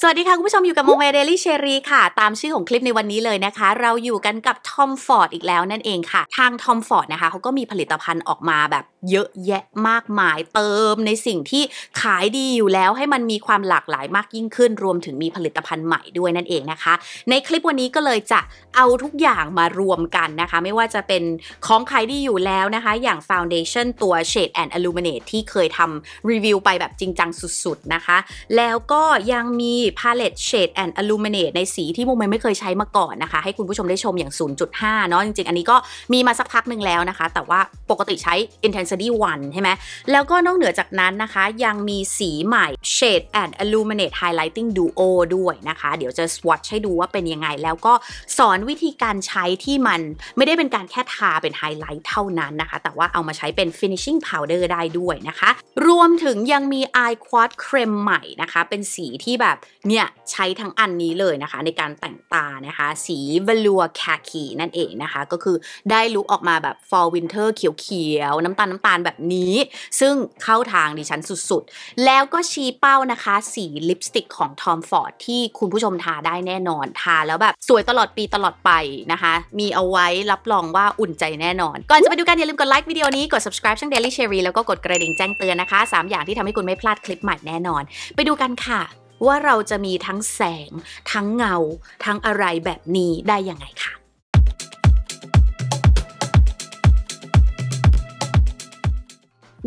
สวัสดีค่ะ คุณผู้ชม อยู่กับโมเมเดลี่เชอรี่ค่ะ ตามชื่อของคลิปในวันนี้เลยนะคะ เราอยู่กันกับทอมฟอร์ดอีกแล้วนั่นเองค่ะ ทางทอมฟอร์ดนะคะเขาก็มีผลิตภัณฑ์ออกมาแบบเยอะแยะมากมายเติมในสิ่งที่ขายดีอยู่แล้วให้มันมีความหลากหลายมากยิ่งขึ้น รวมถึงมีผลิตภัณฑ์ใหม่ด้วยนั่นเองนะคะ ในคลิปวันนี้ก็เลยจะเอาทุกอย่างมารวมกันนะคะ ไม่ว่าจะเป็นของขายดีอยู่แล้วนะคะ อย่างฟาวเดชั่นตัวเชดแอนด์อ l l u m i n a ที่เคยทำรีวิวไปแบบจริงจังสุดๆนะคะแล้วก็ยังมี Palette Shade and Illuminate ในสีที่มุมไม่เคยใช้มาก่อนนะคะ ให้คุณผู้ชมได้ชมอย่าง 0.5 เนาะจริงๆ อันนี้ก็มีมาสักพักหนึ่งแล้วนะคะ แต่ว่าปกติใช้ Intensity 1 ใช่ไหมแล้วก็นอกเหนือจากนั้นนะคะ ยังมีสีใหม่ Shade and Illuminate Highlighting Duo ด้วยนะคะ เดี๋ยวจะ swatch ให้ดูว่าเป็นยังไง แล้วก็สอนวิธีการใช้ที่มันไม่ได้เป็นการแค่ทาเป็นไฮไลท์เท่านั้นนะคะ แต่ว่าเอามาใช้เป็น finishing powder ได้ด้วยนะคะ รวมถึงยังมี eye quad cream ใหม่นะคะเป็นสีที่แบบเนี่ย ใช้ทั้งอันนี้เลยนะคะในการแต่งตานะคะสีบลัวคาคีนั่นเองนะคะ ก็คือได้ลุกออกมาแบบ f o r winter เขียวๆ น้ำตาลน้ำตาลแบบนี้ ซึ่งเข้าทางดิฉันสุดๆ แล้วก็ชี้เป้านะคะสีลิปสติกของ Tom Ford ที่คุณผู้ชมทาได้แน่นอน ทาแล้วแบบ สวยตลอดปีตลอดไปนะคะ มีเอาไว้รับรองว่าอุ่นใจแน่นอน ก่อนจะไปดูกันอย่าลืมกดไลค์วิดีโอนี้กด subscribe ช่อง Daily Cherry แล้วก็กดกระดิ่งแจ้งเตือนนะคะ 3 อย่างที่ทำให้คุณไม่พลาดคลิปใหม่แน่นอน ไปดูกันค่ะว่าเราจะมีทั้งแสง ทั้งเงา ทั้งอะไรแบบนี้ได้ยังไงคะ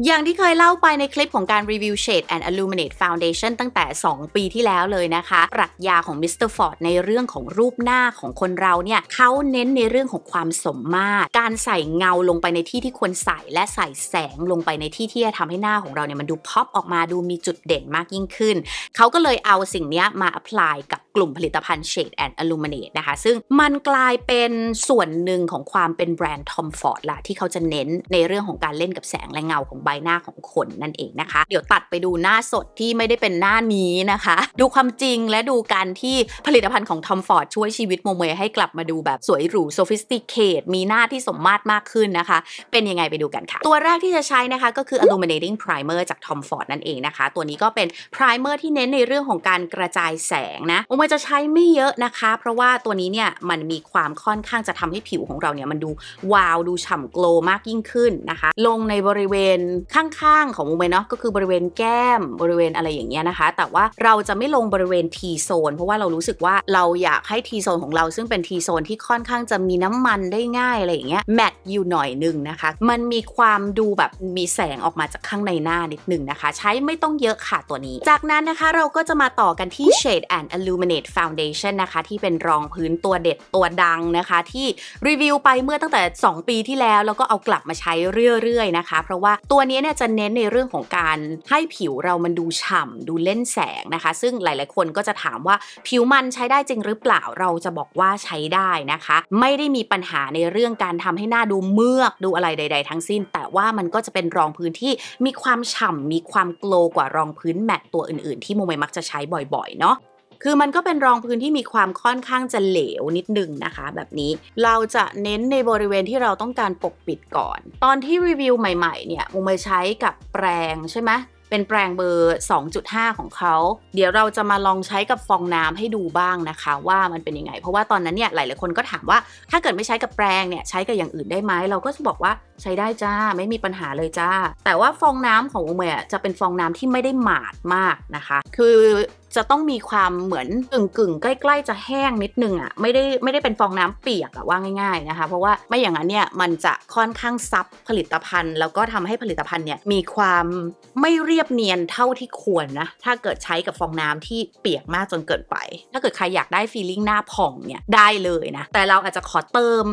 อย่างที่เคยเล่าไปในคลิปของการรีวิว Shade and Illuminate Foundation ตั้งแต่ 2 ปีที่แล้วเลยนะคะปรัชญาของมิสเตอร์ฟอร์ดในเรื่องของรูปหน้าของคนเราเนี่ยเขาเน้นในเรื่องของความสมมาตรการใส่เงาลงไปในที่ที่ควรใส่และใส่แสงลงไปในที่ที่จะทำให้หน้าของเราเนี่ยมันดูพ็อปออกมาดูมีจุดเด่นมากยิ่งขึ้น เขาก็เลยเอาสิ่งนี้มาอ p p l y กับกลุ่มผลิตภัณฑ์ Shade and Illuminate นะคะซึ่งมันกลายเป็นส่วนหนึ่งของความเป็นแบรนด์ Tom Ford ละที่เขาจะเน้นในเรื่องของการเล่นกับแสงและเงาของบหน้าของคนนั่นเองนะคะ เดี๋ยวตัดไปดูหน้าสดที่ไม่ได้เป็นหน้านี้นะคะ ดูความจริงและดูการที่ผลิตภัณฑ์ของทอมฟอร์ดช่วยชีวิตโมเมให้กลับมาดูแบบสวยหรูโซฟิสติเคทมีหน้าที่สมมาตรมากขึ้นนะคะ เป็นยังไงไปดูกันค่ะ ตัวแรกที่จะใช้นะคะก็คือ illuminating primer จาก Tom Ford นั่นเองนะคะ ตัวนี้ก็เป็น primer ที่เน้นในเรื่องของการกระจายแสงนะ โมอมยจะใช้ไม่เยอะนะคะ เพราะว่าตัวนี้เนี่ยมันมีความค่อนข้างจะทำให้ผิวของเราเนี่ยมันดูวาวดูฉ่ำโกลมากยิ่งขึ้นนะคะ ลงในบริเวณข้างๆของมุมเลยเนาะก็คือบริเวณแก้มบริเวณอะไรอย่างเงี้ยนะคะ แต่ว่าเราจะไม่ลงบริเวณ T โซน เพราะว่าเรารู้สึกว่าเราอยากให้ T โซนของเราซึ่งเป็น T โซนที่ค่อนข้างจะมีน้ำมันได้ง่ายอะไรอย่างเงี้ยแมทอยู่หน่อยนึงนะคะมันมีความดูแบบมีแสงออกมาจากข้างในหน้านิดนึงนะคะ ใช้ไม่ต้องเยอะค่ะตัวนี้ จากนั้นนะคะเราก็จะมาต่อกันที่ Shade and Illuminate Foundation นะคะที่เป็นรองพื้นตัวเด็ดตัวดังนะคะที่รีวิวไปเมื่อตั้งแต่ 2 ปีที่แล้วแล้วก็เอากลับมาใช้เรื่อยๆนะคะเพราะว่าตัวัวนี้เนี่ยจะเน้นในเรื่องของการให้ผิวเรามันดูฉ่ำดูเล่นแสงนะคะ ซึ่งหลายๆคนก็จะถามว่าผิวมันใช้ได้จริงหรือเปล่าเราจะบอกว่าใช้ได้นะคะ ไม่ได้มีปัญหาในเรื่องการทำให้หน้าดูเมือกดูอะไรใด ๆ ทั้งสิ้น แต่ว่ามันก็จะเป็นรองพื้นที่มีความฉ่ำมีความโกลกว่ารองพื้นแมตตัวอื่นๆ ที่โมเมมักจะใช้บ่อยๆเนาะคือมันก็เป็นรองพื้นที่มีความค่อนข้างจะเหลวนิดนึงนะคะ แบบนี้ เราจะเน้นในบริเวณที่เราต้องการปกปิดก่อน ตอนที่รีวิวใหม่ ๆเนี่ยมุมไปใช้กับแปรงใช่ไหม เป็นแปรงเบอร์ 2.5 ของเขา เดี๋ยวเราจะมาลองใช้กับฟองน้ำให้ดูบ้างนะคะ ว่ามันเป็นยังไง เพราะว่าตอนนั้นเนี่ยหลายๆคนก็ถามว่า ถ้าเกิดไม่ใช้กับแปรงเนี่ยใช้กับอย่างอื่นได้ไหมเราก็จะบอกว่าใช้ได้จ้าไม่มีปัญหาเลยจ้า แต่ว่าฟองน้ำของอุเมะจะเป็นฟองน้ำที่ไม่ได้หมาดมากนะคะ คือจะต้องมีความเหมือนกึ่งกึ่งใกล้ ๆจะแห้งนิดนึงอะ่ะไม่ได้ไม่ได้เป็นฟองน้ำเปียกอะว่าง่ายๆนะคะเพราะว่าไม่อย่างนั้นเนี่ยมันจะค่อนข้างซับผลิตภัณฑ์แล้วก็ทำให้ผลิตภัณฑ์เนี่ยมีความไม่เรียบเนียนเท่าที่ควรนะถ้าเกิดใช้กับฟองน้ำที่เปียกมากจนเกินไปถ้าเกิดใครอยากได้ฟีลิ่งหน้าผ่องเนี่ยได้เลยนะแต่เราอาจจะขอเติม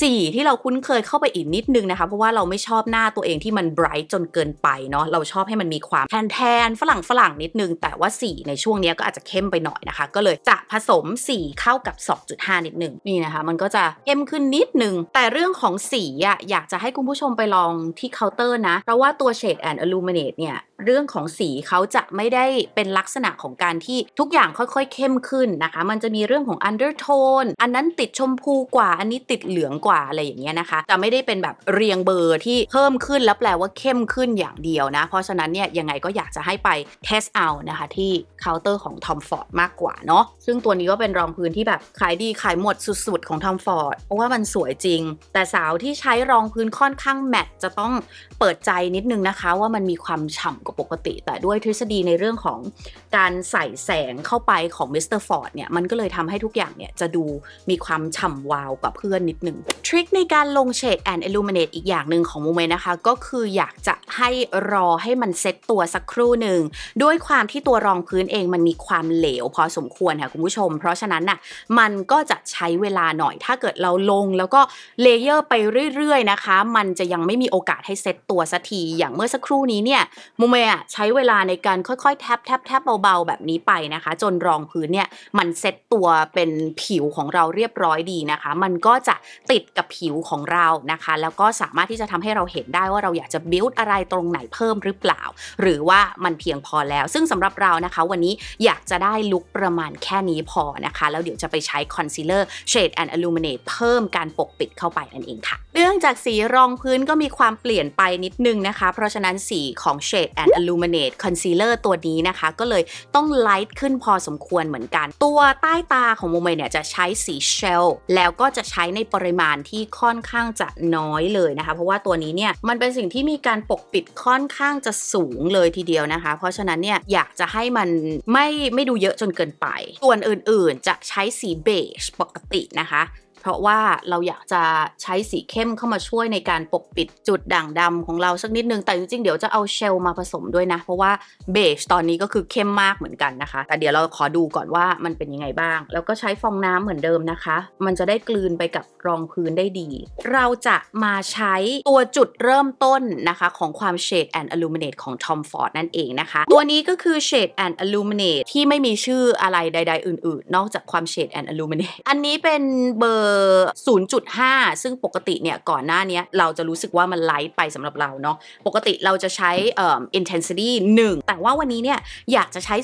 สีที่เราคุ้นเคยเข้าไปอีกนิดนึงนะคะเพราะว่าเราไม่ชอบหน้าตัวเองที่มันไบรท์จนเกินไปเนาะเราชอบให้มันมีความแทนแทนฝรั่งฝรั่งนิดนึง แต่ว่าสีในช่วงนี้ี้ก็อาจจะเข้มไปหน่อยนะคะ ก็เลยจะผสมสีเข้ากับ 2.5 นิดหนึ่งนี่นะคะมันก็จะเข้มขึ้นนิดหนึ่ง แต่เรื่องของสีอะอยากจะให้คุณผู้ชมไปลองที่เคาน์เตอร์นะ เพราะว่าตัวเฉดแอนอลูมิเนตเนี่ยเรื่องของสีเขาจะไม่ได้เป็นลักษณะของการที่ทุกอย่างค่อยๆ เข้มขึ้นนะคะ มันจะมีเรื่องของอันเดอร์โทนอันนั้นติดชมพูกว่าอันนี้ติดเหลืองกว่าอะไรอย่างเงี้ยนะคะ จะไม่ได้เป็นแบบเรียงเบอร์ที่เพิ่มขึ้น แล้วแปลว่าเข้มขึ้นอย่างเดียวนะเพราะฉะนั้นเนี่ยยังไงก็อยากจะให้ไปเทสเอานะคะที่เคาน์เตอร์ของ Tom Ford มากกว่าเนาะซึ่งตัวนี้ก็เป็นรองพื้นที่แบบขายดีขายหมดสุดๆของ Tom Ford เพราะว่ามันสวยจริง แต่สาวที่ใช้รองพื้นค่อนข้างแมตจะต้องเปิดใจนิดนึงนะคะว่ามันมีความฉ่ำว่าปกติแต่ด้วยทฤษฎีในเรื่องของการใส่แสงเข้าไปของมิสเตอร์ฟอร์ดเนี่ยมันก็เลยทำให้ทุกอย่างเนี่ยจะดูมีความฉ่ำวาวกว่าเพื่อนนิดนึงทริคในการลงเฉดแอนด์อิลูเมเนตอีกอย่างหนึ่งของโมเมนต์นะคะก็คืออยากจะให้รอให้มันเซ็ตตัวสักครู่หนึ่งด้วยความที่ตัวรองพื้นเอง มันมีความเหลวพอสมควรค่ะคุณผู้ชม เพราะฉะนั้นน่ะมันก็จะใช้เวลาหน่อย ถ้าเกิดเราลงแล้วก็เลเยอร์ไปเรื่อยๆนะคะ มันจะยังไม่มีโอกาสให้เซ็ตตัวสักทีอย่างเมื่อสักครู่นี้เนี่ยโมเมย์ใช้เวลาในการค่อยๆแทบแทบแทบเบาๆแบบนี้ไปนะคะ จนรองพื้นเนี่ยมันเซ็ตตัวเป็นผิวของเราเรียบร้อยดีนะคะ มันก็จะติดกับผิวของเรานะคะ แล้วก็สามารถที่จะทำให้เราเห็นได้ว่าเราอยากจะบิวต์อะไรตรงไหนเพิ่มหรือเปล่า หรือว่ามันเพียงพอแล้ว ซึ่งสำหรับเรานะคะ วันนี้อยากจะได้ลุคประมาณแค่นี้พอนะคะแล้วเดี๋ยวจะไปใช้คอนซีลเลอร์เชดแอนด์อลูมิเนตเพิ่มการปกปิดเข้าไปนั่นเองค่ะเนื่องจากสีรองพื้นก็มีความเปลี่ยนไปนิดนึงนะคะ เพราะฉะนั้นสีของเชดแอน Illuminate Concealer ตัวนี้นะคะ ก็เลยต้องไลท์ขึ้นพอสมควรเหมือนกัน ตัวใต้ตาของโมเมเนี่ยจะใช้สีเชลแล้วก็จะใช้ในปริมาณที่ค่อนข้างจะน้อยเลยนะคะ เพราะว่าตัวนี้เนี่ยมันเป็นสิ่งที่มีการปกปิดค่อนข้างจะสูงเลยทีเดียวนะคะ เพราะฉะนั้นเนี่ยอยากจะให้มันไม่ไม่ดูเยอะจนเกินไป ส่วนอื่น ๆจะใช้สีเบจปกตินะคะราะว่าเราอยากจะใช้สีเข้มเข้ามาช่วยในการปกปิดจุดด่างดำ ของเราสักนิดนึงแต่จริงๆเดี๋ยวจะเอาเชลมาผสมด้วยนะ เพราะว่าเบจตอนนี้ก็คือเข้มมากเหมือนกันนะคะ แต่เดี๋ยวเราขอดูก่อนว่ามันเป็นยังไงบ้าง แล้วก็ใช้ฟองน้ำเหมือนเดิมนะคะ มันจะได้กลืนไปกับรองพื้นได้ดี เราจะมาใช้ตัวจุดเริ่มต้นนะคะ ของความ Shade and Illuminate ของ Tom Ford นั่นเองนะคะ ตัวนี้ก็คือ Shade and Illuminate ที่ไม่มีชื่ออะไรใด ๆ อื่น ๆ นอกจากความ Shade and Illuminate อันนี้เป็นเบอร์อ0.5 ซึ่งปกติเนี่ย ก่อนหน้านี้เราจะรู้สึกว่ามันไลท์ไปสำหรับเราเนาะปกติเราจะใช้เอ่อ intensity 1 แต่ว่าวันนี้เนี่ย อยากจะใช้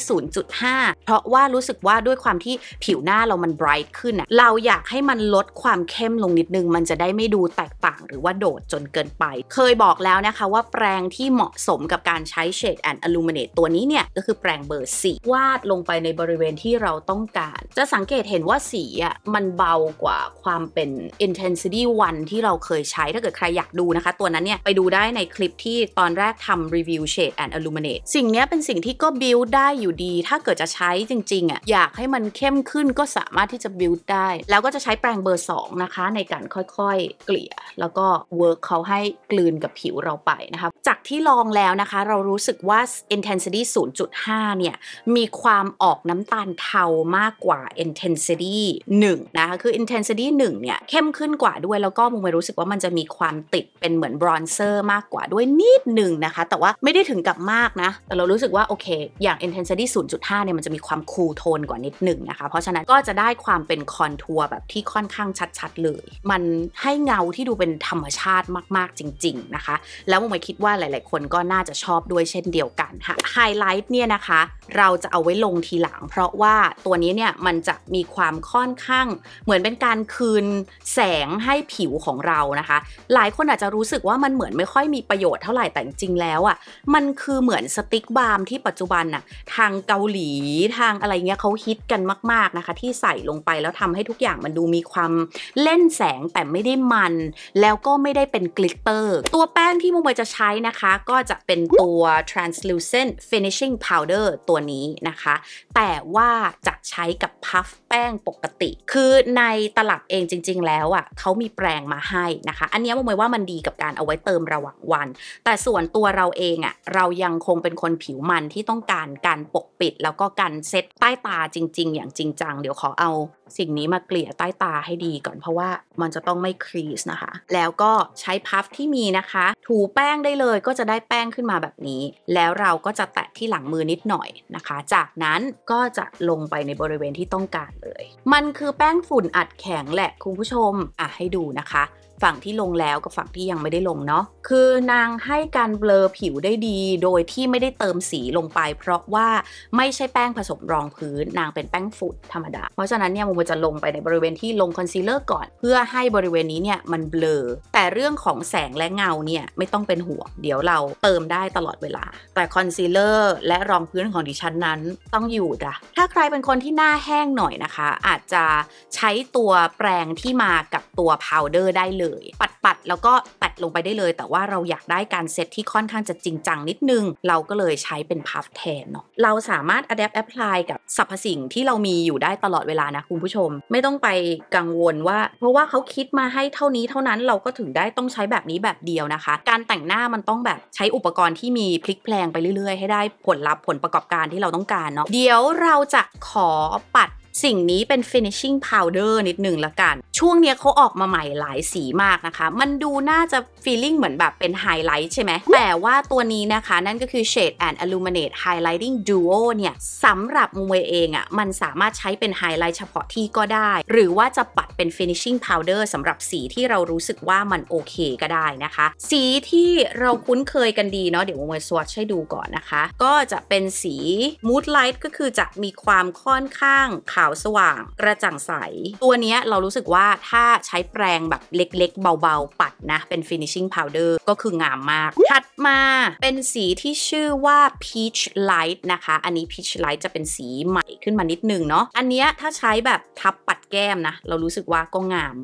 0.5 เพราะว่ารู้สึกว่าด้วยความที่ผิวหน้าเรามัน bright ขึ้นเราอยากให้มันลดความเข้มลงนิดนึง มันจะได้ไม่ดูแตกต่างหรือว่าโดดจนเกินไป เคยบอกแล้วนะคะว่าแปรงที่เหมาะสมกับการใช้ shade and illuminate ตัวนี้เนี่ยก็คือแปรงเบอร์สีวาดลงไปในบริเวณที่เราต้องการ จะสังเกตเห็นว่าสีอ่ะมันเบากว่าความเป็น intensity 1 ที่เราเคยใช้ ถ้าเกิดใครอยากดูนะคะ ตัวนั้นเนี่ย ไปดูได้ในคลิปที่ตอนแรกทำ review shade and illuminate สิ่งนี้เป็นสิ่งที่ก็ build ได้อยู่ดี ถ้าเกิดจะใช้จริงๆอะ่ะอยากให้มันเข้มขึ้นก็สามารถที่จะ build ได้ แล้วก็จะใช้แปรงเบอร์ 2 นะคะ ในการค่อยๆ เกลี่ย แล้วก็ work เขาให้กลืนกับผิวเราไปนะคะ จากที่ลองแล้วนะคะ เรารู้สึกว่า intensity 0.5 เนี่ยมีความออกน้ำตาลเทามากกว่า intensity 1 นะคะคือ intensity ่1เนี่ยเข้มขึ้นกว่าด้วยแล้วก็มุมไปรู้สึกว่ามันจะมีความติดเป็นเหมือนบรอนเซอร์มากกว่าด้วยนิดหนึ่งนะคะ แต่ว่าไม่ได้ถึงกับมากนะ แต่เรารู้สึกว่าโอเค อย่าง intensity 0.5เนี่ยมันจะมีความคูลโทนกว่านิดหนึ่งนะคะ เพราะฉะนั้นก็จะได้ความเป็นคอนทัวร์แบบที่ค่อนข้างชัดๆเลย มันให้เงาที่ดูเป็นธรรมชาติมากๆจริงๆนะคะ แล้วมุมไปคิดว่าหลายๆ คนก็น่าจะชอบด้วยเช่นเดียวกันค่ะไฮไลท์เนี่ยนะคะ เราจะเอาไว้ลงทีหลัง เพราะว่าตัวนี้เนี่ยมันจะมีความค่อนข้างเหมือนเป็นการคืืนแสงให้ผิวของเรานะคะ หลายคนอาจจะรู้สึกว่ามันเหมือนไม่ค่อยมีประโยชน์เท่าไหร่แต่จริงแล้วอะ่ะมันคือเหมือนสติ๊กบาร์มที่ปัจจุบันน่ะทางเกาหลีทางอะไรเงี้ยเขาฮิตกันมาก ๆนะคะ ที่ใส่ลงไปแล้วทำให้ทุกอย่างมันดูมีความเล่นแสงแต่ไม่ได้มัน แล้วก็ไม่ได้เป็นกลิตเตอร์ตัวแป้งที่มุมจะใช้นะคะ ก็จะเป็นตัว translucent finishing powder ตัวนี้นะคะ แต่ว่าจะใช้กับพัฟแป้งปกติ คือในตลับเองจริงๆแล้วอะ่ะเขามีแปรงมาให้นะคะ อันนี้มอาเมยว่ามันดีกับการเอาไว้เติมระหว่างวัน แต่ส่วนตัวเราเองอะ่ะเรายังคงเป็นคนผิวมันที่ต้องการการปกปิดแล้วก็การเซตใต้ตาจริงๆ อย่างจริงจังเดี๋ยวขอเอาสิ่งนี้มาเกลี่ยใต้ตาให้ดีก่อนเพราะว่ามันจะต้องไม่ครีสนะคะ แล้วก็ใช้พัฟที่มีนะคะ ถูแป้งได้เลยก็จะได้แป้งขึ้นมาแบบนี้ แล้วเราก็จะแตะที่หลังมือนิดหน่อยนะคะ จากนั้นก็จะลงไปในบริเวณที่ต้องการเลย มันคือแป้งฝุ่นอัดแข็งแหละละคุณผู้ชมอ่ะให้ดูนะคะฝั่งที่ลงแล้วกับฝั่งที่ยังไม่ได้ลงเนาะคือนางให้การเบลอผิวได้ดี โดยที่ไม่ได้เติมสีลงไปเพราะว่าไม่ใช่แป้งผสมรองพื้นนางเป็นแป้งฝุ่นธรรมดาเพราะฉะนั้นเนี่ยมัมจะลงไปในบริเวณที่ลงคอนซีลเลอร์ก่อน เพื่อให้บริเวณนี้เนี่ยมันเบลอ แต่เรื่องของแสงและเงาเนี่ยไม่ต้องเป็นห่วงเดี๋ยวเราเติมได้ตลอดเวลา แต่คอนซีลเลอร์และรองพื้นของดิฉันนั้น ต้องอยู่ดะถ้าใครเป็นคนที่หน้าแห้งหน่อยนะคะ อาจจะใช้ตัวแปรงที่มากับตัวพาวเดอร์ได้เลยปัดปัดแล้วก็ปัดลงไปได้เลย แต่ว่าเราอยากได้การเซตที่ค่อนข้างจะจริงจังนิดนึง เราก็เลยใช้เป็นพัฟแทนเนาะ เราสามารถอัดแอปแอปพลายกับสรรพสิ่งที่เรามีอยู่ได้ตลอดเวลานะคุณผู้ชม ไม่ต้องไปกังวลว่า เพราะว่าเขาคิดมาให้เท่านี้เท่านั้นเราก็ถึงได้ต้องใช้แบบนี้แบบเดียวนะคะ การแต่งหน้ามันต้องแบบใช้อุปกรณ์ที่มีพลิกแพลงไปเรื่อย ๆ ให้ได้ผลลัพธ์ผลประกอบการที่เราต้องการเนาะ เดี๋ยวเราจะขอปัดสิ่งนี้เป็น finishing powder นิดหนึ่งละกัน ช่วงเนี้ยเขาออกมาใหม่หลายสีมากนะคะ มันดูน่าจะ feeling เหมือนแบบเป็นไฮไลท์ใช่ไหม แต่ว่าตัวนี้นะคะนั่นก็คือ shade and illuminate highlighting duo เนี่ยสำหรับมวยเองอะ่ะมันสามารถใช้เป็นไฮไลท์เฉพาะที่ก็ได้ หรือว่าจะปัดเป็น finishing powder สำหรับสีที่เรารู้สึกว่ามันโอเคก็ได้นะคะ สีที่เราคุ้นเคยกันดีเนาะเดี๋ยวมวยสวอชให้ดูก่อนนะคะก็จะเป็นสี mood light ก็คือจะมีความค่อนข้างขาวาวสว่างกระจ่างใส ตัวนี้เรารู้สึกว่าถ้าใช้แปรงแบบเล็กๆ เบาๆปัดนะเป็น finishing powder ก็คืองามมาก ถัดมาเป็นสีที่ชื่อว่า peach light นะคะอันนี้ peach light จะเป็นสีใหม่ขึ้นมานิดนึงเนาะอันนี้ถ้าใช้แบบทับปัดแก้มนะเรารู้สึกว่าก็งาม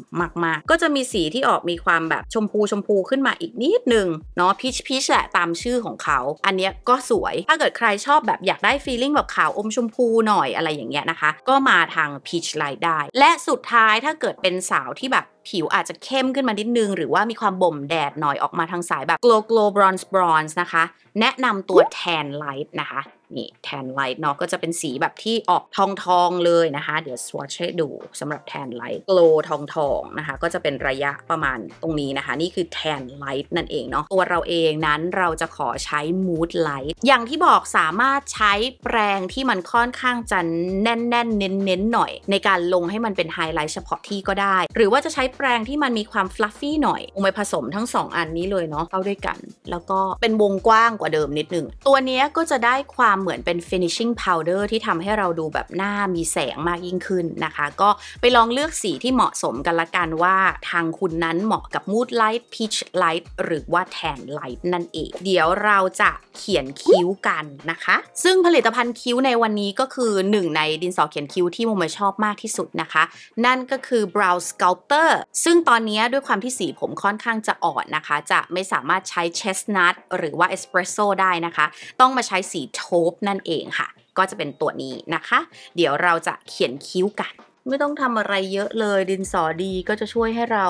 มากๆ ก็จะมีสีที่ออกมีความแบบชมพูชมพูขึ้นมาอีกนิดนึงเนาะพีชพีชแหละตามชื่อของเขา อันนี้ก็สวยถ้าเกิดใครชอบแบบอยากได้ฟีลิ่งแบบขาวอมชมพูหน่อยอะไรอย่างเงี้ยนะคะ ก็มามาทางพีชไลท์ได้ และสุดท้ายถ้าเกิดเป็นสาวที่แบบผิวอาจจะเข้มขึ้นมานิดนึงหรือว่ามีความบ่มแดดหน่อยออกมาทางสายแบบ glow glow bronze bronze นะคะ แนะนำตัว tan light นะคะ นี่ tan light เนาะก็จะเป็นสีแบบที่ออกทองทองเลยนะคะ เดี๋ยว swatch ให้ดูสำหรับ tan light glow ทองทองนะคะ ก็จะเป็นระยะประมาณตรงนี้นะคะ นี่คือ tan light นั่นเองเนาะตัวเราเองนั้นเราจะขอใช้ mood light อย่างที่บอกสามารถใช้แปรงที่มันค่อนข้างจะแน่น ๆ เน้นๆหน่อย ในการลงให้มันเป็นไฮไลท์เฉพาะที่ก็ได้ หรือว่าจะใช้แปรงที่มันมีความฟลัฟฟี่หน่อยอไปผสมทั้ง 2 อันนี้เลยเนาะเข้าด้วยกัน แล้วก็เป็นวงกว้างกว่าเดิมนิดนึงตัวนี้ก็จะได้ความเหมือนเป็น finishing powder ที่ทำให้เราดูแบบหน้ามีแสงมากยิ่งขึ้นนะคะ ก็ไปลองเลือกสีที่เหมาะสมกันละกันว่าทางคุณนั้นเหมาะกับ mood light peach light หรือว่าแทน light นั่นเอง เดี๋ยวเราจะเขียนคิ้วกันนะคะ ซึ่งผลิตภัณฑ์คิ้วในวันนี้ก็คือหนึ่งในดินสอเขียนคิ้วที่โมเมชอบมากที่สุดนะคะ นั่นก็คือ brow sculptor ซึ่งตอนนี้ด้วยความที่สีผมค่อนข้างจะอ่อนนะคะจะไม่สามารถใช้เชสนัทหรือว่าเอสเปรสโซได้นะคะ ต้องมาใช้สีโทปนั่นเองค่ะ ก็จะเป็นตัวนี้นะคะ เดี๋ยวเราจะเขียนคิ้วกันไม่ต้องทำอะไรเยอะเลยดินสอดีก็จะช่วยให้เรา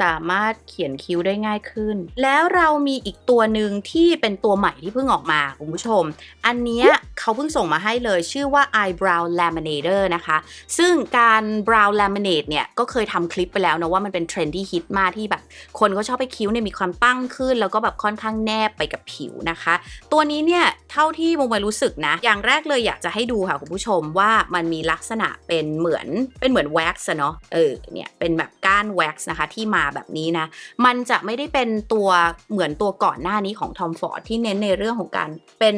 สามารถเขียนคิ้วได้ง่ายขึ้น แล้วเรามีอีกตัวหนึ่งที่เป็นตัวใหม่ที่เพิ่งออกมา คุณผู้ชม อันนี้เขาเพิ่งส่งมาให้เลยชื่อว่า eyebrow laminator นะคะ ซึ่งการ brow laminate เนี่ยก็เคยทำคลิปไปแล้วนะว่ามันเป็นเทรนด์ที่ฮิตมากที่แบบ คนก็ชอบไปคิ้วเนี่ยมีความตั้งขึ้น แล้วก็แบบค่อนข้างแนบไปกับผิวนะคะ ตัวนี้เนี่ยเท่าที่มงไปรู้สึกนะอย่างแรกเลยอยากจะให้ดูค่ะคุณผู้ชมว่ามันมีลักษณะเป็นเหมือนเป็นเหมือนแว็กซ์เนาะ เออ เนี่ย เป็นแบบก้านแว็กซ์นะคะ ที่มาแบบนี้นะ มันจะไม่ได้เป็นตัวเหมือนตัวก่อนหน้านี้ของทอมฟอร์ดที่เน้นในเรื่องของการเป็น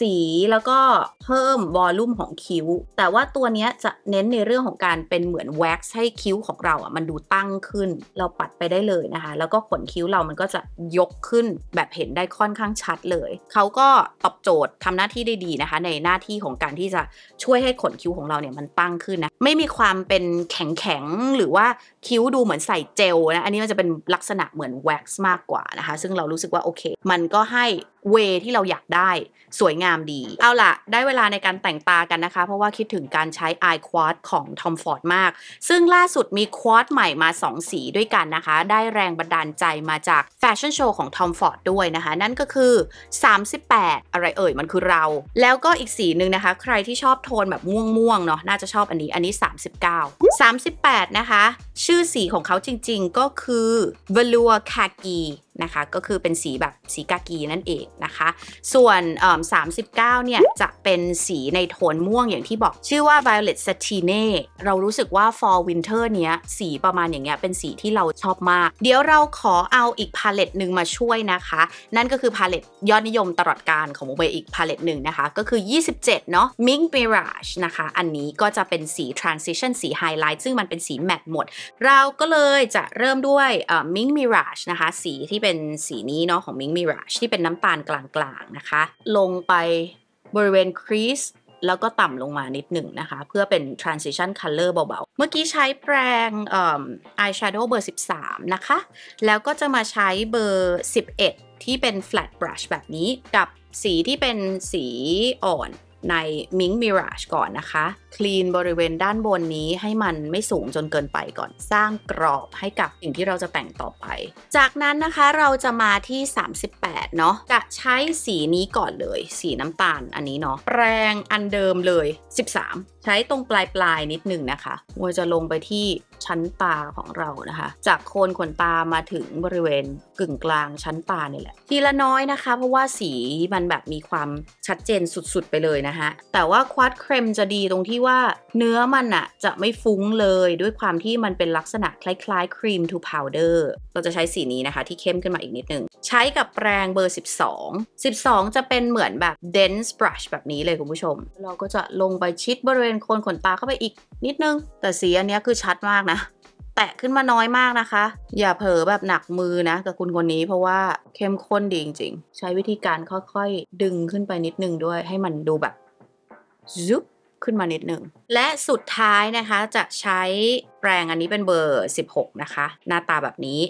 สีแล้วก็เพิ่มวอลลุ่มของคิ้วแต่ว่าตัวนี้จะเน้นในเรื่องของการเป็นเหมือนแว็กซ์ให้คิ้วของเราอ่ะมันดูตั้งขึ้น เราปัดไปได้เลยนะคะ แล้วก็ขนคิ้วเรามันก็จะยกขึ้นแบบเห็นได้ค่อนข้างชัดเลยเขาก็ตอบโจทย์ทำหน้าที่ได้ดีนะคะ ในหน้าที่ของการที่จะช่วยให้ขนคิ้วของเราเนี่ยมันตั้งขึ้นนะ ไม่มีความเป็นแข็งๆ หรือว่าคิ้วดูเหมือนใส่เจลนะ อันนี้มันจะเป็นลักษณะเหมือนแว็กซ์มากกว่านะคะ ซึ่งเรารู้สึกว่าโอเค มันก็ให้เวที่เราอยากได้สวยงามดีเอาล่ะได้เวลาในการแต่งตากันนะคะ เพราะว่าคิดถึงการใช้ eye quad ของ Tom Ford มาก ซึ่งล่าสุดมี quad ใหม่มา 2 สีด้วยกันนะคะ ได้แรงบันดาลใจมาจากแฟชั่นโชว์ของ Tom Ford ด้วยนะคะ นั่นก็คือ 38 อะไรเอ่ยมันคือเรา แล้วก็อีกสีหนึ่งนะคะ ใครที่ชอบโทนแบบม่วงๆเนาะน่าจะชอบอันนี้อันนี้ 39 38 นะคะชื่อสีของเขาจริงๆ ก็คือ velour khaki นะคะก็คือเป็นสีแบบสีกากีนั่นเองนะคะ ส่วนสามสิบเก้าเนี่ยจะเป็นสีในโทนม่วงอย่างที่บอกชื่อว่า violet satine เรารู้สึกว่า fall winter เนี้ยสีประมาณอย่างเงี้ยเป็นสีที่เราชอบมาก เดี๋ยวเราขอเอาอีกพาเลตหนึ่งมาช่วยนะคะ นั่นก็คือพาเลตยอดนิยมตลอดการของโมเบอีกพาเลตหนึ่งนะคะ ก็คือ 27 เนาะ mink mirage นะคะ อันนี้ก็จะเป็นสี transition สี highlight ซึ่งมันเป็นสีแมตต์หมดเราก็เลยจะเริ่มด้วย mink mirage นะคะสีที่เป็นเป็นสีนี้เนาะของมิงมิร g e ที่เป็นน้ำตาลกลางๆนะคะ ลงไปบริเวณครีส แล้วก็ต่ำลงมานิดหนึ่งนะคะ เพื่อเป็น transition color เบาๆ เมื่อกี้ใช้แปรงเอ่อ eyeshadow เบอร์13 นะคะ แล้วก็จะมาใช้เบอร์ 11 ที่เป็น flat brush แบบนี้กับสีที่เป็นสีอ่อนใน Mink Mirage ก่อนนะคะ คลีนบริเวณด้านบนนี้ให้มันไม่สูงจนเกินไปก่อน สร้างกรอบให้กับสิ่งที่เราจะแต่งต่อไป จากนั้นนะคะเราจะมาที่ 38 เนาะ จะใช้สีนี้ก่อนเลย สีน้ำตาลอันนี้เนาะแปรงอันเดิมเลย 13 ใช้ตรงปลายปลายนิดหนึ่งนะคะวัวจะลงไปที่ชั้นตาของเรานะคะ จากโคนขนตามาถึงบริเวณกึ่งกลางชั้นตาเนี่ยแหละทีละน้อยนะคะ เพราะว่าสีมันแบบมีความชัดเจนสุดๆ ไปเลยนะคะแต่ว่าควอดครีมจะดีตรงที่ว่าเนื้อมันอะจะไม่ฟุ้งเลยด้วยความที่มันเป็นลักษณะคล้ายๆครีมทูพาวเดอร์เราจะใช้สีนี้นะคะที่เข้มขึ้นมาอีกนิดนึง ใช้กับแปรงเบอร์ 12 12 จะเป็นเหมือนแบบ dense brush แบบนี้เลยคุณผู้ชม เราก็จะลงไปชิดบริเวณโคนขนตาเข้าไปอีกนิดนึง แต่สีอันนี้คือชัดมากนะแตะขึ้นมาน้อยมากนะคะ อย่าเผลอแบบหนักมือนะกับคุณคนนี้เพราะว่าเข้มข้นดีจริงๆ ใช้วิธีการค่อยๆ ดึงขึ้นไปนิดนึงด้วยให้มันดูแบบซุบขึ้นมานิดหนึ่ง และสุดท้ายนะคะจะใช้แปรงอันนี้เป็นเบอร์ 16 นะคะ หน้าตาแบบนี้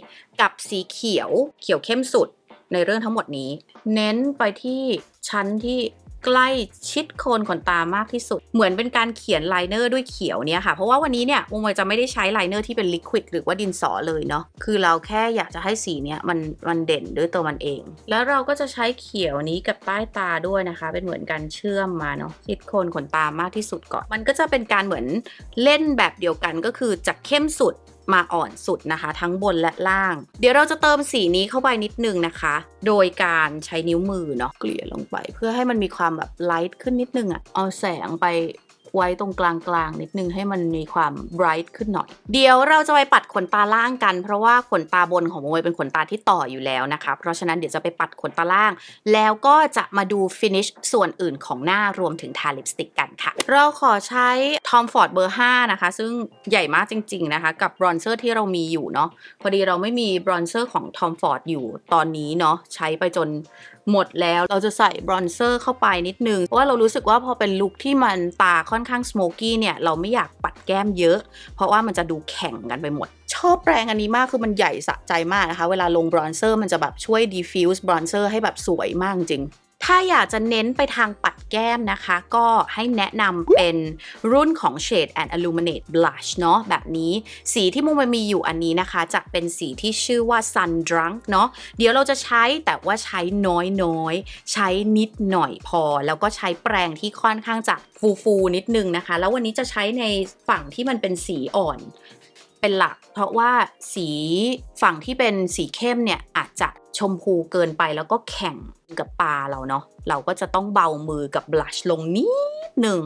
กับสีเขียวเขียวเข้มสุดในเรื่องทั้งหมดนี้ เน้นไปที่ชั้นที่ใกล้ชิดโคนขนตามากที่สุด เหมือนเป็นการเขียนไลเนอร์ด้วยเขียวเนี่ยค่ะเพราะว่าวันนี้เนี่ยวงมยจะไม่ได้ใช้ไลเนอร์ที่เป็นลิควิดหรือว่าดินสอเลยเนาะคือเราแค่อยากจะให้สีเนี่ยมันมันเด่นด้วยตัวมันเอง แล้วเราก็จะใช้เขียวนี้กับใต้ตาด้วยนะคะ เป็นเหมือนการเชื่อมมาเนาะชิดโคนขนตามากที่สุดก่อนมันก็จะเป็นการเหมือนเล่นแบบเดียวกันก็คือจากเข้มสุดมาอ่อนสุดนะคะ ทั้งบนและล่าง เดี๋ยวเราจะเติมสีนี้เข้าไปนิดนึงนะคะ โดยการใช้นิ้วมือเนาะเกลี่ยลงไปเพื่อให้มันมีความแบบไลท์ขึ้นนิดนึงอะ่ะเอาแสงไปไว้ตรงกลางๆนิดนึงให้มันมีความ bright ขึ้นหน่อย เดี๋ยวเราจะไปปัดขนตาล่างกันเพราะว่าขนตาบนของโมยเป็นขนตาที่ต่ออยู่แล้วนะคะ เพราะฉะนั้นเดี๋ยวจะไปปัดขนตาล่าง แล้วก็จะมาดู finish ส่วนอื่นของหน้ารวมถึงทาลิปสติกกันค่ะ เราขอใช้ Tom Ford เบอร์ 5 นะคะ ซึ่งใหญ่มากจริงๆนะคะ กับบรอนเซอร์ที่เรามีอยู่เนาะ พอดีเราไม่มีบรอนเซอร์ของ Tom Ford อยู่ตอนนี้เนาะใช้ไปจนหมดแล้วเราจะใส่บรอนเซอร์เข้าไปนิดนึง เพราะว่าเรารู้สึกว่าพอเป็นลุคที่มันตาค่อนข้างสโมกกี้เนี่ย เราไม่อยากปัดแก้มเยอะ เพราะว่ามันจะดูแข็งกันไปหมด ชอบแปรงอันนี้มากคือมันใหญ่สะใจมากนะคะ เวลาลงบรอนเซอร์ มันจะแบบช่วยดีฟิวส์บรอนเซอร์ให้แบบสวยมากจริงถ้าอยากจะเน้นไปทางปัดแก้มนะคะ ก็ให้แนะนำเป็นรุ่นของ Shade and Illuminate Blush เนาะแบบนี้สีที่มุมมันมีอยู่อันนี้นะคะ จะเป็นสีที่ชื่อว่า Sun Drunk เนาะเดี๋ยวเราจะใช้แต่ว่าใช้น้อยๆ ใช้นิดหน่อยพอ แล้วก็ใช้แปรงที่ค่อนข้างจะฟูๆ นิดนึงนะคะ แล้ววันนี้จะใช้ในฝั่งที่มันเป็นสีอ่อนเป็นหลักเพราะว่าสีฝั่งที่เป็นสีเข้มเนี่ย อาจจะชมพูเกินไปแล้วก็แข็งกับปลาเราเนาะเราก็จะต้องเบามือกับบลัชลงนิหนึ่ง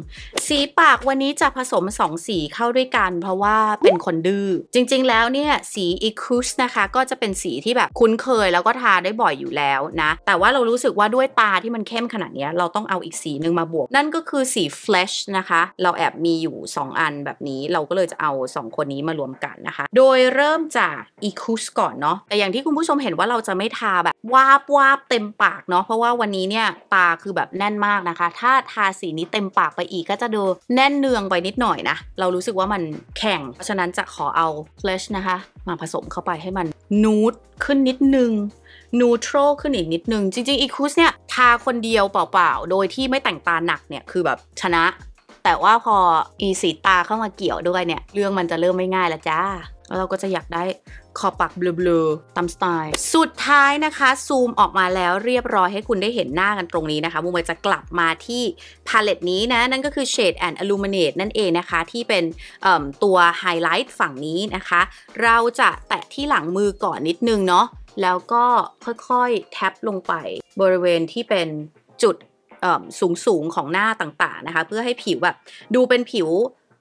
สีปากวันนี้จะผสม 2 สีเข้าด้วยกันเพราะว่าเป็นคนดื้อจริงๆแล้วเนี่ยสีอีคูสนะคะก็จะเป็นสีที่แบบคุ้นเคยแล้วก็ทาได้บ่อยอยู่แล้วนะแต่ว่าเรารู้สึกว่าด้วยตาที่มันเข้มขนาดนี้เราต้องเอาอีกสีหนึ่งมาบวก นั่นก็คือสีเฟลชนะคะเราแอบมีอยู่ 2 อันแบบนี้เราก็เลยจะเอา 2 คนนี้มารวมกันนะคะโดยเริ่มจากอีคูสก่อนเนาะแต่อย่างที่คุณผู้ชมเห็นว่าเราจะไม่ทาแบบวาบวาบเต็มปากเนาะเพราะว่าวันนี้เนี่ยตาคือแบบแน่นมากนะคะ ถ้าทาสีนี้เต็มปากากไปอีกก็จะดูแน่นเนืองไปนิดหน่อยนะ เรารู้สึกว่ามันแข็งเพราะฉะนั้นจะขอเอาเลชนะคะมาผสมเข้าไปให้มันนูดขึ้นนิดนึงนูโตรขึ้นอีกนิดนึงจริงๆ อีคูสเนี่ยทาคนเดียวเปล่าๆ โดยที่ไม่แต่งตาหนักเนี่ย คือแบบชนะ แต่ว่าพออีสีตาเข้ามาเกี่ยวด้วยเนี่ย เรื่องมันจะเริ่มไม่ง่ายละจ้าแล้วเราก็จะอยากได้ขอบปากเบลอๆตามสไตล์ สุดท้ายนะคะ ซูมออกมาแล้วเรียบร้อยให้คุณได้เห็นหน้ากันตรงนี้นะคะมุมจะกลับมาที่พาเลตนี้นะ นั่นก็คือ Shade and Illuminate นั่นเองนะคะที่เป็นตัวไฮไลท์ฝั่งนี้นะคะ เราจะแตะที่หลังมือก่อนนิดนึงเนาะแล้วก็ค่อย ๆแท็บลงไปบริเวณที่เป็นจุดสูง ๆ ของหน้าต่างๆนะคะ เพื่อให้ผิวแบบดูเป็นผิว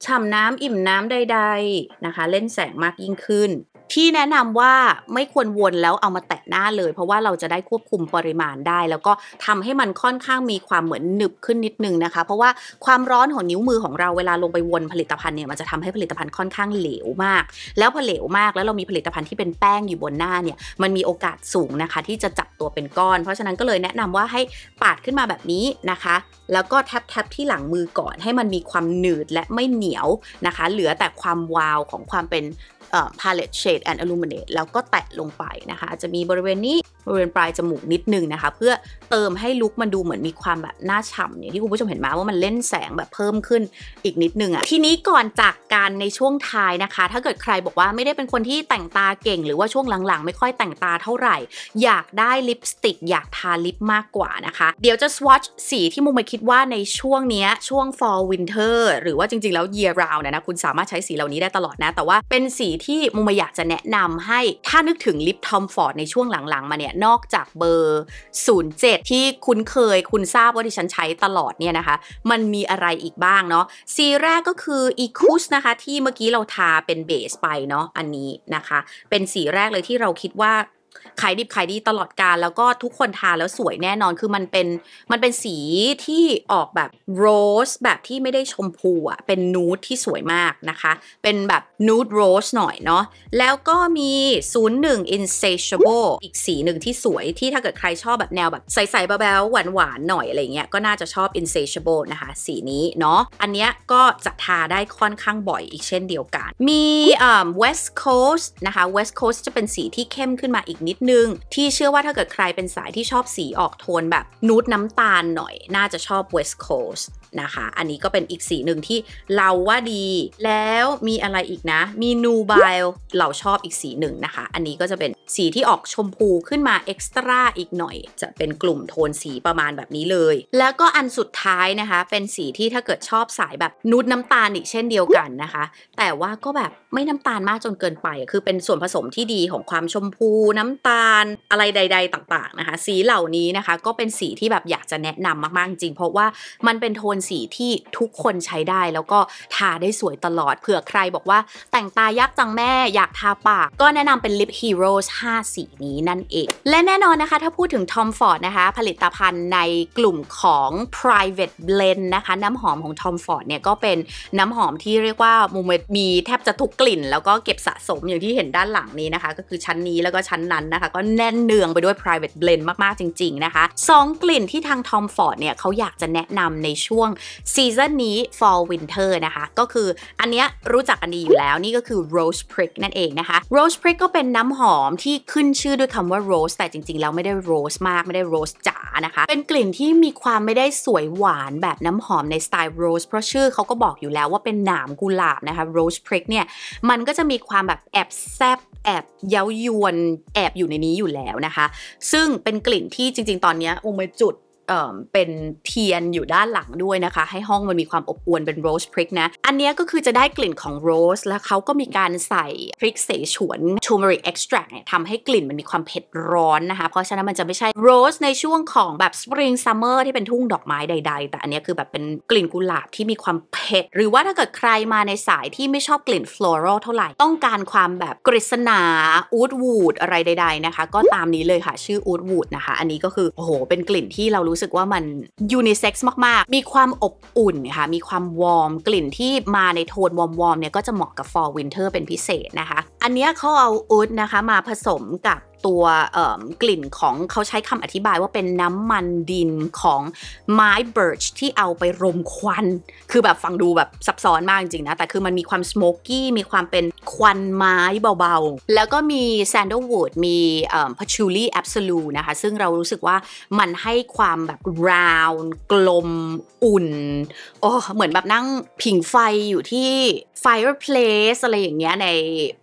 ฉ่ำน้ำอิ่มน้ำใดๆนะคะ เล่นแสงมากยิ่งขึ้นที่แนะนำว่าไม่ควรวนแล้วเอามาแตะหน้าเลย เพราะว่าเราจะได้ควบคุมปริมาณได้ แล้วก็ทำให้มันค่อนข้างมีความเหมือนหนึบขึ้นนิดนึงนะคะ เพราะว่าความร้อนของนิ้วมือของเราเวลาลงไปวนผลิตภัณฑ์เนี่ยมันจะทำให้ผลิตภัณฑ์ค่อนข้างเหลวมาก แล้วพอเหลวมากแล้วเรามีผลิตภัณฑ์ที่เป็นแป้งอยู่บนหน้าเนี่ยมันมีโอกาสสูงนะคะที่จะจับตัวเป็นก้อน เพราะฉะนั้นก็เลยแนะนำว่าให้ปาดขึ้นมาแบบนี้นะคะ แล้วก็แทบแทบที่หลังมือก่อน ให้มันมีความหนืดและไม่เหนียวนะคะ เหลือแต่ความวาวของความเป็น palette shade and illuminate แล้วก็แตะลงไปนะคะ จะมีบริเวณนี้บริเวณปลายจมูกนิดนึงนะคะ เพื่อเติมให้ลุคมันดูเหมือนมีความแบบหน้าฉ่ำอย่างที่คุณผู้ชมเห็นมาว่ามันเล่นแสงแบบเพิ่มขึ้นอีกนิดนึงอะ่ะทีนี้ก่อนจากการในช่วงท้ายนะคะ ถ้าเกิดใครบอกว่าไม่ได้เป็นคนที่แต่งตาเก่ง หรือว่าช่วงหลังๆ ไม่ค่อยแต่งตาเท่าไหร่ อยากได้ลิปสติก อยากทาลิปมากกว่านะคะเดี๋ยวจะ swatch สีที่มุมไปคิดว่าในช่วงนี้ช่วง fall winter หรือว่าจริง ๆแล้ว year round นะนะคุณสามารถใช้สีเหล่านี้ได้ตลอดนะ แต่ว่าเป็นสีที่มุมอยากจะแนะนำให้ ถ้านึกถึงลิปทอมฟอร์ดในช่วงหลังๆมาเนี่ยนอกจากเบอร์ 07 ที่คุณเคยคุณทราบว่าที่ฉันใช้ตลอดเนี่ยนะคะ มันมีอะไรอีกบ้างเนาะสีแรกก็คืออีคูสนะคะ ที่เมื่อกี้เราทาเป็นเบสไปเนาะอันนี้นะคะ เป็นสีแรกเลยที่เราคิดว่าขายดิบขายดีตลอดการแล้วก็ทุกคนทาแล้วสวยแน่นอนคือมันเป็นมันเป็นสีที่ออกแบบโรสแบบที่ไม่ได้ชมพูอะเป็นนูดที่สวยมากนะคะ เป็นแบบนูดโรสหน่อยเนาะแล้วก็มี 01 insatiable อีกสีหนึ่งที่สวยที่ถ้าเกิดใครชอบแบบแนวแบบใสๆแบาวๆหวาน ๆ หน่อยอะไรเงี้ยก็น่าจะชอบ insatiable นะคะ สีนี้เนาะอันเนี้ยก็จะทาได้ค่อนข้างบ่อยอีกเช่นเดียวกัน มีอ่า west coast นะคะ west coast จะเป็นสีที่เข้มขึ้นมาอีกนิดนิดนึงที่เชื่อว่าถ้าเกิดใครเป็นสายที่ชอบสีออกโทนแบบนูดน้ำตาลหน่อยน่าจะชอบ West Coast นะคะอันนี้ก็เป็นอีกสีหนึ่งที่เราว่าดี แล้วมีอะไรอีกนะมีนูบายเราชอบอีกสีหนึ่งนะคะ อันนี้ก็จะเป็นสีที่ออกชมพูขึ้นมา เอ็กซ์ตร้าอีกหน่อย จะเป็นกลุ่มโทนสีประมาณแบบนี้เลย แล้วก็อันสุดท้ายนะคะเป็นสีที่ถ้าเกิดชอบสายแบบนูดน้ำตาลอีกเช่นเดียวกันนะคะ แต่ว่าก็แบบไม่น้ำตาลมากจนเกินไป คือเป็นส่วนผสมที่ดีของความชมพูน้ำตาลอะไรใด ๆ ต่างๆนะคะสีเหล่านี้นะคะก็เป็นสีที่แบบอยากจะแนะนำมากๆจริงเพราะว่ามันเป็นโทนสีที่ทุกคนใช้ได้ แล้วก็ทาได้สวยตลอดเผื่อใครบอกว่าแต่งตายากจังแม่อยากทาปาก ก็แนะนำเป็นลิป Heroes 5สีนี้นั่นเอง และแน่นอนนะคะ ถ้าพูดถึง Tom Ford นะคะ ผลิตภัณฑ์ในกลุ่มของ private blend นะคะน้ำหอมของ Tom Ford เนี่ยก็เป็นน้ำหอมที่เรียกว่ามูมมีแทบจะทุกกลิ่น แล้วก็เก็บสะสมอย่างที่เห็นด้านหลังนี้นะคะก็คือชั้นนี้แล้วก็ชั้นนั้นนะคะก็แน่นเนืองไปด้วย private blend มาก ๆ จริง ๆ นะคะ 2 กลิ่นที่ทาง Tom Ford เนี่ยเขาอยากจะแนะนำในช่วงซีซั่นนี้ fall winter นะคะ ก็คืออันเนี้ยรู้จักกันดีอยู่แล้วนี่ก็คือ rose prick นั่นเองนะคะ rose prick ก็เป็นน้ำหอมที่ขึ้นชื่อด้วยคำว่า rose แต่จริงๆ แล้วไม่ได้ rose มากไม่ได้ rose จ๋านะคะ เป็นกลิ่นที่มีความไม่ได้สวยหวานแบบน้ำหอมในสไตล์ rose เพราะชื่อเขาก็บอกอยู่แล้วว่าเป็นหนามกุหลาบนะคะ rose prick เนี่ยมันก็จะมีความแบบแอบแซบแอบเย้ายวนแอบอยู่ในนี้อยู่แล้วนะคะ ซึ่งเป็นกลิ่นที่จริงๆ ตอนนี้อุ้มจุดเป็นเทียนอยู่ด้านหลังด้วยนะคะ ให้ห้องมันมีความอบอวลเป็นโรสพริกนะ อันนี้ก็คือจะได้กลิ่นของโรสแล้วเขาก็มีการใส่พริกเสฉวนทูมริกเอ็กซ์ตรักเนี่ยทำให้กลิ่นมันมีความเผ็ดร้อนนะคะ เพราะฉะนั้นมันจะไม่ใช่โรสในช่วงของแบบสปริงซัมเมอร์ที่เป็นทุ่งดอกไม้ใดๆ แต่อันนี้คือแบบเป็นกลิ่นกุหลาบที่มีความเผ็ด หรือว่าถ้าเกิดใครมาในสายที่ไม่ชอบกลิ่นฟลอรัลเท่าไหร่ต้องการความแบบกฤษณาอูดวูดอะไรใด ๆนะคะ ก็ตามนี้เลยค่ะชื่ออูดวูดนะคะอันนี้ก็คือโอ้โหเป็นกลิ่นที่เรารู้สึกว่ามันยูนิเซ็กซ์มากๆ มีความอบอุ่นค่ะมีความวอร์ม กลิ่นที่มาในโทนวอร์มๆเนี่ยก็จะเหมาะกับ for winter เป็นพิเศษนะคะ อันนี้เขาเอาอูดนะคะมาผสมกับตัวกลิ่นของเขาใช้คำอธิบายว่าเป็นน้ำมันดินของไม้เบิร์ชที่เอาไปรมควันคือแบบฟังดูแบบซับซ้อนมากจริงๆนะแต่คือมันมีความสโมกกี้มีความเป็นควันไม้เบาๆ แล้วก็มีแซนด์วูดมีพัชชูลี่แอบสูนะคะ ซึ่งเรารู้สึกว่ามันให้ความแบบราวนกลมอุ่นโอ้เหมือนแบบนั่งผิงไฟอยู่ที่ fireplace อะไรอย่างเงี้ยใน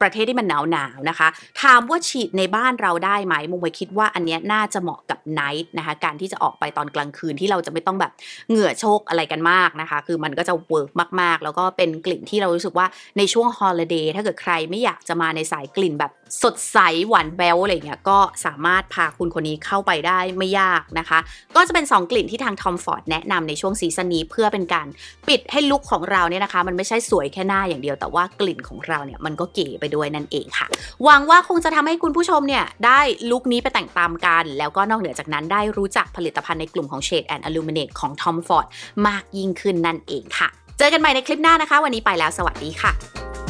ประเทศที่มันหนาวๆนะคะถามว่าฉีดในบ้านเราราได้ไหม มุมไปคิดว่าอันเนี้ยน่าจะเหมาะกับไนท์นะคะการที่จะออกไปตอนกลางคืนที่เราจะไม่ต้องแบบเหงื่อโชกอะไรกันมากนะคะ คือมันก็จะเวิร์กมากๆ แล้วก็เป็นกลิ่นที่เรารู้สึกว่าในช่วงฮอลลเดย์ถ้าเกิดใครไม่อยากจะมาในสายกลิ่นแบบสดใสหวานแววอะไรเงี้ยก็สามารถพาคุณคนนี้เข้าไปได้ไม่ยากนะคะ ก็จะเป็น 2 กลิ่นที่ทางทอมฟอร์ดแนะนำในช่วงซีซั่นนี้ เพื่อเป็นการปิดให้ลุคของเราเนี่ยนะคะ มันไม่ใช่สวยแค่หน้าอย่างเดียว แต่ว่ากลิ่นของเราเนี่ยมันก็เก๋ไปด้วยนั่นเองค่ะ หวังว่าคงจะทำให้คุณผู้ชมเนี่ยได้ลุคนี้ไปแต่งตามกัน แล้วก็นอกเหนือจากนั้นได้รู้จักผลิตภัณฑ์ในกลุ่มของ Shade and Illuminate ของ Tom Ford มากยิ่งขึ้นนั่นเองค่ะ เจอกันใหม่ในคลิปหน้านะคะ วันนี้ไปแล้วสวัสดีค่ะ